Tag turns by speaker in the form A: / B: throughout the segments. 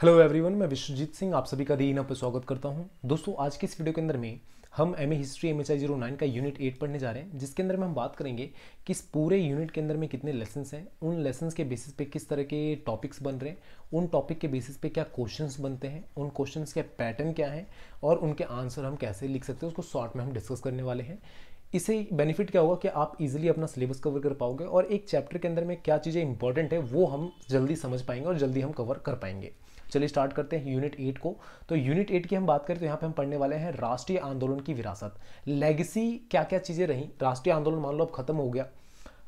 A: hello everyone मैं विश्वजीत सिंह आप सभी का दीना पर स्वागत करता हूं दोस्तों आज की इस वीडियो के अंदर में हम M A history M H I zero nine का यूनिट एट पढ़ने जा रहे हैं जिसके अंदर में हम बात करेंगे कि इस पूरे यूनिट के अंदर में कितने लेसन्स हैं उन लेसन्स के बेसिस पे किस तरह के टॉपिक्स बन रहे हैं उन टॉपिक के बेसिस पे क्या क्वेश्चंस बनते हैं उन क्वेश्चंस के पैटर्न क्या हैं और उनके आंसर हम कैसे लिख सकते हैं उसको शॉर्ट में हम डिस्कस करने वाले हैं इसे बेनिफिट क्या होगा कि आप इजीली अपना सिलेबस कवर कर पाओगे और एक चैप्टर के अंदर में क्या चीज़ें इंपॉर्टेंट है वो हम जल्दी समझ पाएंगे और जल्दी हम कवर कर पाएंगे चलिए स्टार्ट करते हैं यूनिट एट को तो यूनिट एट की हम बात करें तो यहाँ पे हम पढ़ने वाले हैं राष्ट्रीय आंदोलन की विरासत लेगेसी क्या क्या चीज़ें रहीं राष्ट्रीय आंदोलन मान लो अब खत्म हो गया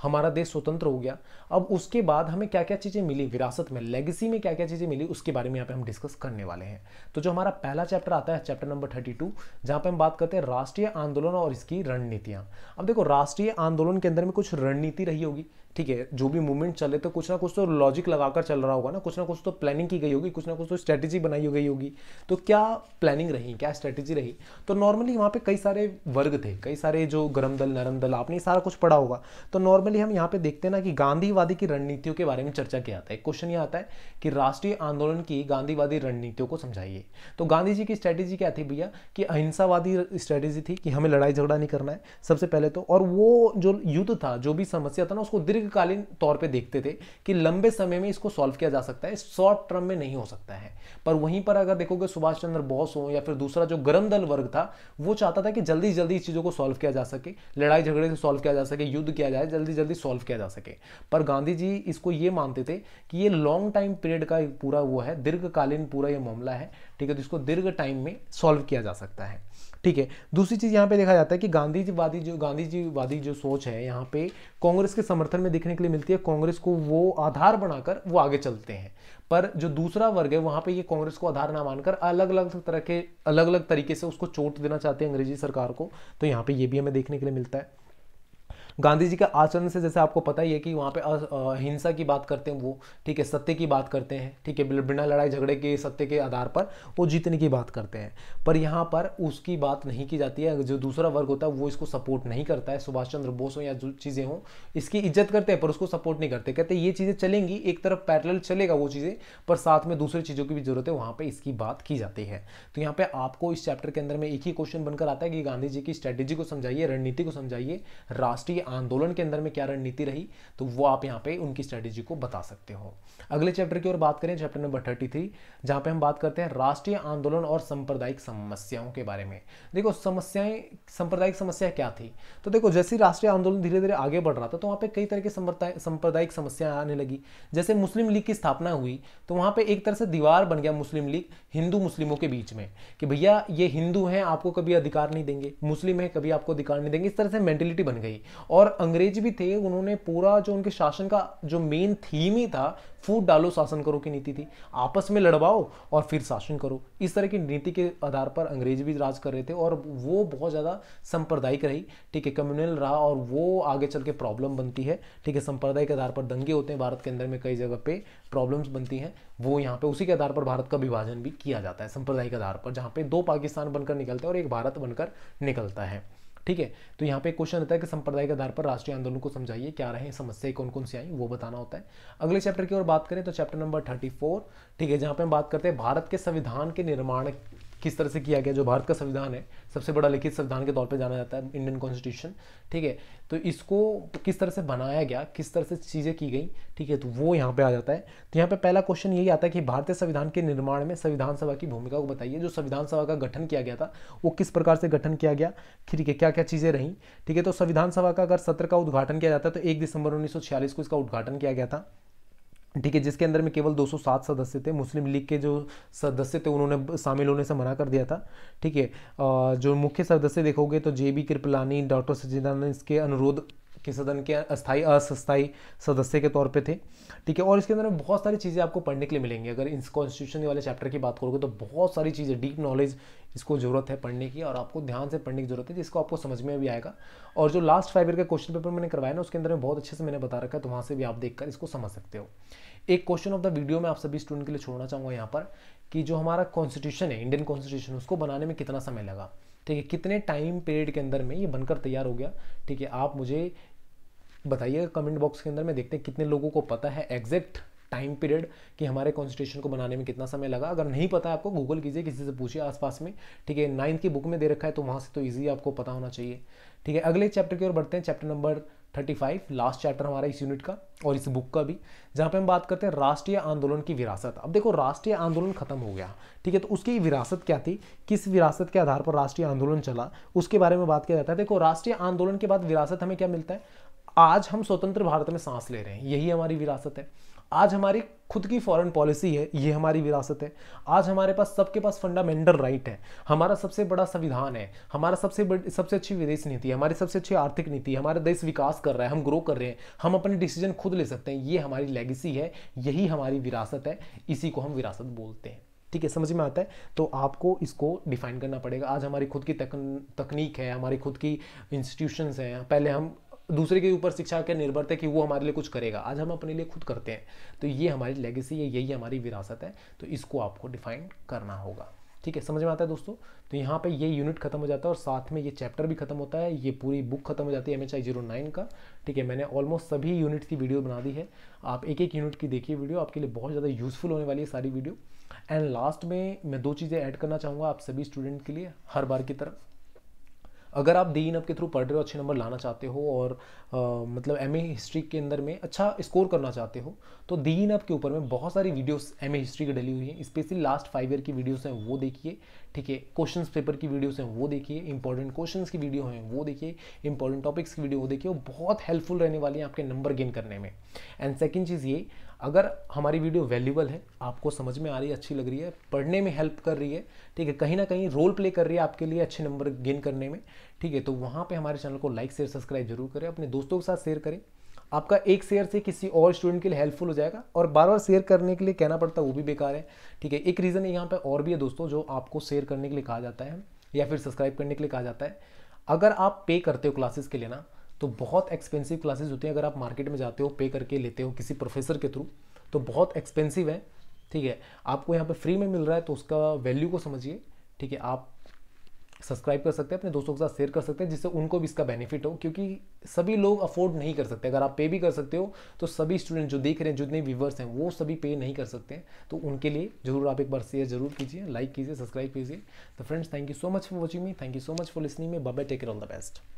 A: हमारा देश स्वतंत्र हो गया अब उसके बाद हमें क्या क्या चीज़ें मिली विरासत में लेगेसी में क्या क्या चीज़ें मिली उसके बारे में यहाँ पे हम डिस्कस करने वाले हैं तो जो हमारा पहला चैप्टर आता है चैप्टर नंबर थर्टी टू जहाँ पर हम बात करते हैं राष्ट्रीय आंदोलन और इसकी रणनीतियाँ अब देखो राष्ट्रीय आंदोलन के अंदर में कुछ रणनीति रही होगी ठीक है जो भी मूवमेंट चले तो कुछ ना कुछ तो लॉजिक लगाकर चल रहा होगा ना कुछ ना कुछ तो प्लानिंग की गई होगी कुछ ना कुछ तो स्ट्रेटेजी बनाई हो गई होगी तो क्या प्लानिंग रही क्या स्ट्रेटेजी रही तो नॉर्मली वहाँ पे कई सारे वर्ग थे कई सारे जो गर्म दल नरम दल आपने सारा कुछ पढ़ा होगा तो नॉर्मली हम यहाँ पे देखते हैं ना कि गांधीवादी की रणनीतियों के बारे में चर्चा किया आता है क्वेश्चन ये आता है कि राष्ट्रीय आंदोलन की गांधीवादी रणनीतियों को समझाइए तो गांधी जी की स्ट्रैटेजी क्या थी भैया कि अहिंसावादी स्ट्रैटेजी थी कि हमें लड़ाई झगड़ा नहीं करना है सबसे पहले तो और वो जो युद्ध था जो भी समस्या था ना उसको दीर्घ दीर्घकालीन तौर पे देखते थे कि लंबे समय में इसको सॉल्व किया जा सकता है शॉर्ट टर्म में नहीं हो सकता है पर वहीं पर अगर देखोगे सुभाष चंद्र बोस हो या फिर दूसरा जो गर्म दल वर्ग था वो चाहता था कि जल्दी जल्दी इस चीज़ों को सॉल्व किया जा सके लड़ाई झगड़े से सॉल्व किया जा सके युद्ध किया जाए जल्दी जल्दी सॉल्व किया जा सके पर गांधी जी इसको ये मानते थे कि ये लॉन्ग टाइम पीरियड का पूरा वो है दीर्घकालीन पूरा ये मामला है ठीक है तो इसको दीर्घ टाइम में सॉल्व किया जा सकता है ठीक है दूसरी चीज़ यहाँ पे देखा जाता है कि गांधी जो गांधी जो सोच है यहाँ पे कांग्रेस के समर्थन में देखने के लिए मिलती है कांग्रेस को वो आधार बनाकर वो आगे चलते हैं पर जो दूसरा वर्ग है वहाँ पे ये कांग्रेस को आधार ना मानकर अलग अलग तरह के अलग अलग तरीके से उसको चोट देना चाहते हैं अंग्रेजी सरकार को तो यहाँ पे ये भी हमें देखने के लिए मिलता है गांधी जी के आचरण से जैसे आपको पता ही है कि वहाँ पे हिंसा की बात करते हैं वो ठीक है सत्य की बात करते हैं ठीक है बिना लड़ाई झगड़े के सत्य के आधार पर वो जीतने की बात करते हैं पर यहाँ पर उसकी बात नहीं की जाती है जो दूसरा वर्ग होता है वो इसको सपोर्ट नहीं करता है सुभाष चंद्र बोस हो या जो चीज़ें हों इसकी इज्जत करते हैं पर उसको सपोर्ट नहीं करते कहते ये चीज़ें चलेंगी एक तरफ पैरल चलेगा वो चीज़ें पर साथ में दूसरी चीज़ों की भी जरूरत है वहाँ पर इसकी बात की जाती है तो यहाँ पर आपको इस चैप्टर के अंदर में एक ही क्वेश्चन बनकर आता है कि गांधी जी की स्ट्रैटेजी को समझाइए रणनीति को समझाइए राष्ट्रीय आंदोलन के अंदर में क्या रणनीति रही तो वो आप यहाँ पे उनकी स्ट्रेटेजी को बता सकते हो अगले चैप्टर की ओर बात करें चैप्टर नंबर थर्टी थ्री जहाँ पे हम बात करते हैं राष्ट्रीय आंदोलन और सांप्रदायिक समस्याओं के बारे में देखो समस्याएं सांप्रदायिक समस्या क्या थी तो देखो जैसे राष्ट्रीय आंदोलन धीरे धीरे आगे बढ़ रहा था तो वहाँ पे कई तरह की सांप्रदायिक समस्याएं आने लगी जैसे मुस्लिम लीग की स्थापना हुई तो वहाँ पे एक तरह से दीवार बन गया मुस्लिम लीग हिंदू मुस्लिमों के बीच में कि भैया ये हिंदू हैं आपको कभी अधिकार नहीं देंगे मुस्लिम है कभी आपको अधिकार नहीं देंगे इस तरह से मेंटेलिटी बन गई और और अंग्रेज भी थे उन्होंने पूरा जो उनके शासन का जो मेन थीम ही था फूट डालो शासन करो की नीति थी आपस में लड़वाओ और फिर शासन करो इस तरह की नीति के आधार पर अंग्रेज भी राज कर रहे थे और वो बहुत ज़्यादा सांप्रदायिक रही ठीक है कम्युनल रहा और वो आगे चल के प्रॉब्लम बनती है ठीक है सांप्रदायिक आधार पर दंगे होते हैं भारत के अंदर में कई जगह पे प्रॉब्लम्स बनती हैं वो यहाँ पे उसी के आधार पर भारत का विभाजन भी किया जाता है सांप्रदायिक आधार पर जहाँ पे दो पाकिस्तान बनकर निकलते हैं और एक भारत बनकर निकलता है ठीक है तो यहाँ पे क्वेश्चन रहता है कि के आधार पर राष्ट्रीय आंदोलन को समझाइए क्या रहे समस्याएं कौन कौन सी आई वो बताना होता है अगले चैप्टर की ओर बात करें तो चैप्टर नंबर थर्टी फोर ठीक है जहाँ पे हम बात करते हैं भारत के संविधान के निर्माण किस तरह से किया गया जो भारत का संविधान है सबसे बड़ा लिखित संविधान के तौर पे जाना जाता है इंडियन कॉन्स्टिट्यूशन ठीक है तो इसको किस तरह से बनाया गया किस तरह से चीज़ें की गई ठीक है तो वो यहाँ पे आ जाता है तो यहाँ पे पहला क्वेश्चन यही आता है कि भारतीय संविधान के निर्माण में संविधान सभा की भूमिका को बताइए जो संविधान सभा का गठन किया गया था वो किस प्रकार से गठन किया गया ठीक है क्या क्या चीज़ें रहीं ठीक है तो संविधान सभा का अगर सत्र का उद्घाटन किया जाता है तो एक दिसंबर उन्नीस को इसका उद्घाटन किया गया था ठीक है जिसके अंदर में केवल 207 सदस्य थे मुस्लिम लीग के जो सदस्य थे उन्होंने शामिल होने से मना कर दिया था ठीक है जो मुख्य सदस्य देखोगे तो J B Kripalani doctor Sachchidananda इसके अनुरोध के सदन के अस्थाई अस्थायी सदस्य के तौर पे थे ठीक है और इसके अंदर में बहुत सारी चीज़ें आपको पढ़ने के लिए मिलेंगी अगर इस कॉन्स्टिट्यूशन वाले चैप्टर की बात करोगे तो बहुत सारी चीज़ें डीप नॉलेज जिसको ज़रूरत है पढ़ने की और आपको ध्यान से पढ़ने की ज़रूरत है जिसको तो आपको समझ में भी आएगा और जो लास्ट फाइव ईयर का क्वेश्चन पेपर मैंने करवाया ना उसके अंदर में बहुत अच्छे से मैंने बता रखा है तो वहाँ से भी आप देखकर इसको समझ सकते हो एक क्वेश्चन ऑफ द वीडियो मैं आप सभी स्टूडेंट के लिए छोड़ना चाहूँगा यहाँ पर कि जो हमारा कॉन्स्टिट्यूशन है इंडियन कॉन्स्टिट्यूशन उसको बनाने में कितना समय लगा ठीक है कितने टाइम पीरियड के अंदर में ये बनकर तैयार हो गया ठीक है आप मुझे बताइएगा कमेंट बॉक्स के अंदर में देखते हैं कितने लोगों को पता है एग्जैक्ट टाइम पीरियड कि हमारे कॉन्स्टिट्यूशन को बनाने में कितना समय लगा अगर नहीं पता आपको गूगल कीजिए किसी से पूछिए आसपास में ठीक है नाइन्थ की बुक में दे रखा है तो वहाँ से तो ईजी आपको पता होना चाहिए ठीक है अगले चैप्टर की ओर बढ़ते हैं chapter number thirty five last chapter हमारा इस यूनिट का और इस बुक का भी जहाँ पे हम बात करते हैं राष्ट्रीय आंदोलन की विरासत अब देखो राष्ट्रीय आंदोलन खत्म हो गया ठीक है तो उसकी विरासत क्या थी किस विरासत के आधार पर राष्ट्रीय आंदोलन चला उसके बारे में बात किया जाता है देखो राष्ट्रीय आंदोलन के बाद विरासत हमें क्या मिलता है आज हम स्वतंत्र भारत में सांस ले रहे हैं यही हमारी विरासत है आज हमारी खुद की फॉरेन पॉलिसी है ये हमारी विरासत है आज हमारे पास सबके पास फंडामेंटल राइट है हमारा सबसे बड़ा संविधान है हमारा सबसे बड़, सबसे अच्छी विदेश नीति है हमारी सबसे अच्छी आर्थिक नीति है हमारा देश विकास कर रहा है हम ग्रो कर रहे हैं हम अपने डिसीजन खुद ले सकते हैं ये हमारी लेगेसी है यही हमारी विरासत है इसी को हम विरासत बोलते हैं ठीक है समझ में आता है तो आपको इसको डिफाइन करना पड़ेगा आज हमारी खुद की तकन, तकनीक है हमारी खुद की इंस्टीट्यूशंस हैं पहले हम दूसरे के ऊपर शिक्षा के निर्भर थे कि वो हमारे लिए कुछ करेगा आज हम अपने लिए खुद करते हैं तो ये हमारी लेगेसी है यही हमारी विरासत है तो इसको आपको डिफाइन करना होगा ठीक है समझ में आता है दोस्तों तो यहाँ पे ये यूनिट खत्म हो जाता है और साथ में ये चैप्टर भी खत्म होता है ये पूरी बुक खत्म हो जाती है एम एच जीरो नाइन का ठीक है मैंने ऑलमोस्ट सभी यूनिट की वीडियो बना दी है आप एक एक यूनिट की देखिए वीडियो आपके लिए बहुत ज़्यादा यूजफुल होने वाली है सारी वीडियो एंड लास्ट में मैं दो चीज़ें ऐड करना चाहूँगा आप सभी स्टूडेंट के लिए हर बार की तरफ अगर आप दीन इनअप के थ्रू पढ़ रहे हो अच्छे नंबर लाना चाहते हो और आ, मतलब एम हिस्ट्री के अंदर में अच्छा स्कोर करना चाहते हो तो दीन इनअप के ऊपर में बहुत सारी वीडियोस एम हिस्ट्री की डली हुई हैं स्पेशली लास्ट फाइव ईयर की वीडियोस हैं वो देखिए ठीक है क्वेश्चन पेपर की वीडियोस हैं वो देखिए इंपॉर्टेंट क्वेश्चन की वीडियो हैं वो देखिए इंपॉर्टेंट टॉपिक्स की वीडियो वो देखिए वो बहुत हेल्पफुल रहने वाली हैं आपके नंबर गेन करने में एंड सेकेंड चीज़ ये अगर हमारी वीडियो वैल्यूबल है आपको समझ में आ रही है अच्छी लग रही है पढ़ने में हेल्प कर रही है ठीक है कहीं ना कहीं रोल प्ले कर रही है आपके लिए अच्छे नंबर गेन करने में ठीक है तो वहाँ पे हमारे चैनल को लाइक शेयर सब्सक्राइब जरूर करें अपने दोस्तों के साथ शेयर करें आपका एक शेयर से किसी और स्टूडेंट के लिए हेल्पफुल हो जाएगा और बार बार शेयर करने के लिए कहना पड़ता है वो भी बेकार है ठीक है एक रीज़न यहाँ पर और भी है दोस्तों जो आपको शेयर करने के लिए कहा जाता है या फिर सब्सक्राइब करने के लिए कहा जाता है अगर आप पे करते हो क्लासेस के लिए ना तो बहुत एक्सपेंसिव क्लासेज होती हैं अगर आप मार्केट में जाते हो पे करके लेते हो किसी प्रोफेसर के थ्रू तो बहुत एक्सपेंसिव है ठीक है आपको यहाँ पर फ्री में मिल रहा है तो उसका वैल्यू को समझिए ठीक है आप सब्सक्राइब कर सकते हैं अपने दोस्तों के साथ शेयर कर सकते हैं जिससे उनको भी इसका बेनिफिट हो क्योंकि सभी लोग अफोर्ड नहीं कर सकते अगर आप पे भी कर सकते हो तो सभी स्टूडेंट जो देख रहे हैं जितने व्यूवर्स हैं वो सभी पे नहीं कर सकते हैं तो उनके लिए जरूर आप एक बार शेयर जरूर कीजिए लाइक कीजिए सब्सक्राइब कीजिए तो friends thank you so much for watching me thank you so much for listening me बाबा टेक ऑल द बेस्ट